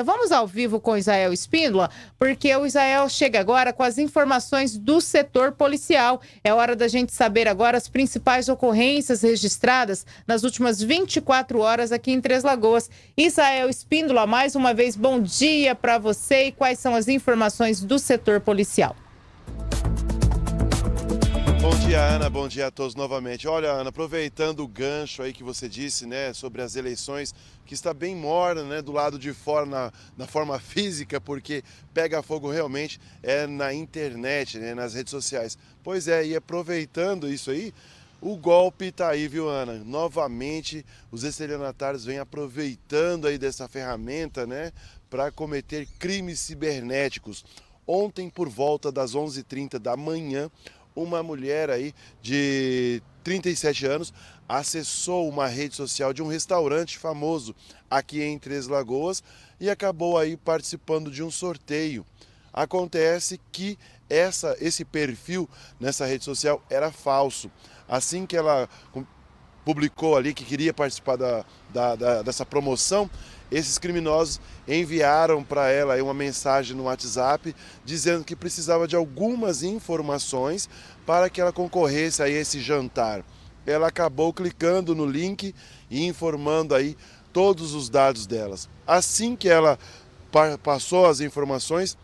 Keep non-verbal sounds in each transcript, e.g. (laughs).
Então vamos ao vivo com Israel Espíndola, porque o Israel chega agora com as informações do setor policial. É hora da gente saber agora as principais ocorrências registradas nas últimas 24 horas aqui em Três Lagoas. Israel Espíndola, mais uma vez, bom dia para você e quais são as informações do setor policial. Bom dia, Ana. Bom dia a todos novamente. Olha, Ana, aproveitando o gancho aí que você disse, né, sobre as eleições, que está bem morna, né, do lado de fora, na, na forma (laughs) física, porque pega fogo realmente é na internet, né, nas redes sociais. Pois é, e aproveitando isso aí, o golpe está aí, viu, Ana? Novamente, os estelionatários vêm aproveitando aí dessa ferramenta, né, para cometer crimes cibernéticos. Ontem, por volta das 11h30 da manhã, uma mulher aí de 37 anos acessou uma rede social de um restaurante famoso aqui em Três Lagoas e acabou aí participando de um sorteio. Acontece que essa, esse perfil nessa rede social era falso. Assim que ela publicou ali que queria participar da, da, da, dessa promoção, esses criminosos enviaram para ela uma mensagem no WhatsApp dizendo que precisava de algumas informações para que ela concorresse a esse jantar. Ela acabou clicando no link e informando aí todos os dados delas. Assim que ela passou as informações,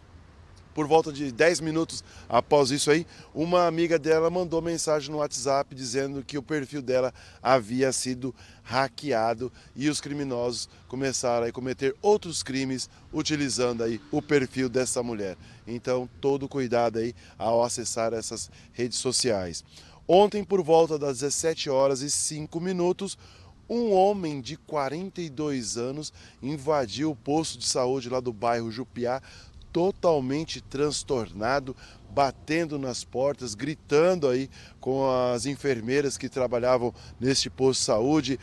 por volta de 10 minutos após isso aí, uma amiga dela mandou mensagem no WhatsApp dizendo que o perfil dela havia sido hackeado e os criminosos começaram a cometer outros crimes utilizando aí o perfil dessa mulher. Então, todo cuidado aí ao acessar essas redes sociais. Ontem, por volta das 17 horas e 5 minutos, um homem de 42 anos invadiu o posto de saúde lá do bairro Jupiá, totalmente transtornado, batendo nas portas, gritando aí com as enfermeiras que trabalhavam neste posto de saúde,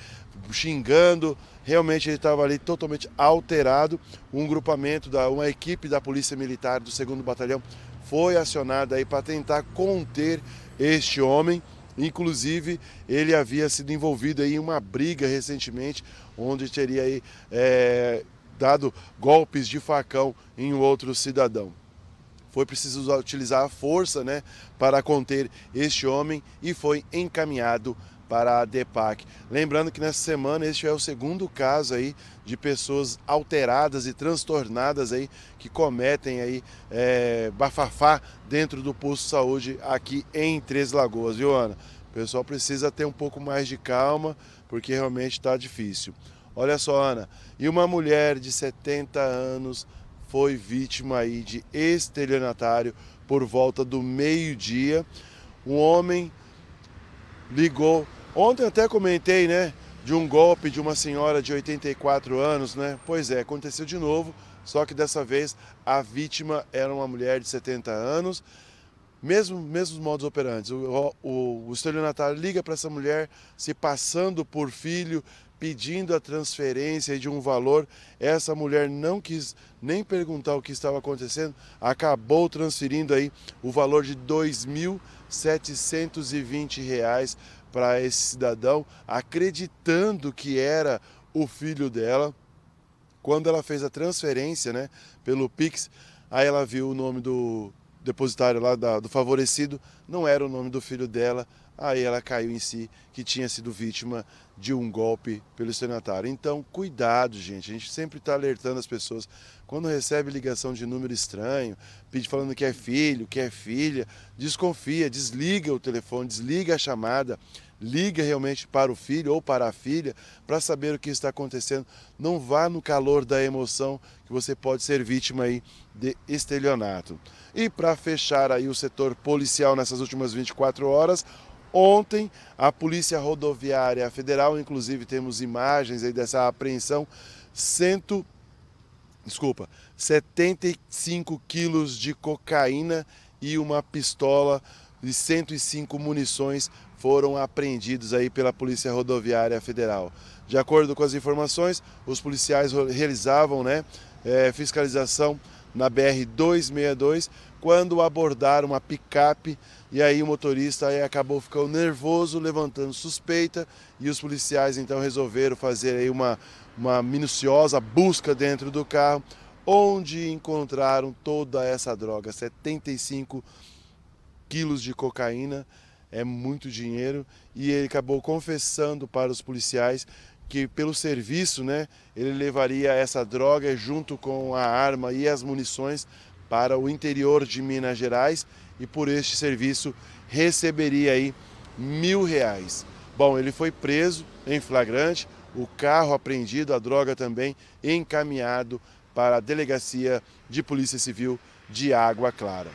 xingando. Realmente ele estava ali totalmente alterado. Um grupamento da uma equipe da Polícia Militar do 2 Batalhão foi acionada aí para tentar conter este homem. Inclusive, ele havia sido envolvido aí em uma briga recentemente, onde teria aí, é, dado golpes de facão em outro cidadão. Foi preciso utilizar a força né, para conter este homem e foi encaminhado para a DEPAC. Lembrando que nessa semana este é o segundo caso aí de pessoas alteradas e transtornadas aí que cometem aí é, bafafá dentro do posto de saúde aqui em Três Lagoas, viu Ana? O pessoal precisa ter um pouco mais de calma porque realmente está difícil. Olha só, Ana. E uma mulher de 70 anos foi vítima aí de estelionatário por volta do meio-dia. Um homem ligou. Ontem até comentei, né? De um golpe de uma senhora de 84 anos, né? Pois é, aconteceu de novo, só que dessa vez a vítima era uma mulher de 70 anos mesmo mesmos modos operantes. O, o, o estelionatário liga para essa mulher, se passando por filho, pedindo a transferência de um valor. Essa mulher não quis nem perguntar o que estava acontecendo, acabou transferindo aí o valor de R$ 2.720 para esse cidadão, acreditando que era o filho dela. Quando ela fez a transferência, né, pelo Pix, aí ela viu o nome do depositário lá da, do favorecido, não era o nome do filho dela, aí ela caiu em si que tinha sido vítima de um golpe pelo estelionatário. Então, cuidado, gente. A gente sempre está alertando as pessoas. Quando recebe ligação de número estranho, pede falando que é filho, que é filha, desconfia, desliga o telefone, desliga a chamada. Ligue realmente para o filho ou para a filha para saber o que está acontecendo. Não vá no calor da emoção que você pode ser vítima aí de estelionato. E para fechar aí o setor policial nessas últimas 24 horas, Ontem, a Polícia Rodoviária Federal, inclusive temos imagens aí dessa apreensão, cento, desculpa, 75 quilos de cocaína e uma pistola e 105 munições foram apreendidos aí pela Polícia Rodoviária Federal. De acordo com as informações, os policiais realizavam né, é, fiscalização na BR-262 quando abordaram uma picape e aí o motorista aí acabou ficando nervoso, levantando suspeita e os policiais então resolveram fazer aí uma, uma minuciosa busca dentro do carro onde encontraram toda essa droga, 75 quilos de cocaína, é muito dinheiro, e ele acabou confessando para os policiais que pelo serviço, né, ele levaria essa droga junto com a arma e as munições para o interior de Minas Gerais e por este serviço receberia aí mil reais. Bom, ele foi preso em flagrante, o carro apreendido, a droga também encaminhado para a delegacia de Polícia Civil de Água Clara.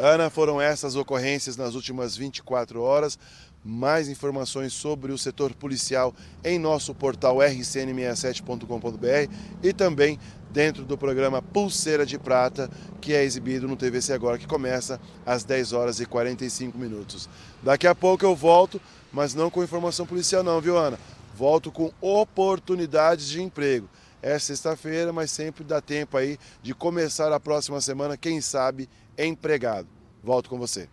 Ana, foram essas ocorrências nas últimas 24 horas. Mais informações sobre o setor policial em nosso portal rcn67.com.br e também dentro do programa Pulseira de Prata, que é exibido no TVC Agora, que começa às 10 horas e 45 minutos. Daqui a pouco eu volto, mas não com informação policial não, viu Ana? Volto com oportunidades de emprego é sexta-feira, mas sempre dá tempo aí de começar a próxima semana, quem sabe, empregado. Volto com você.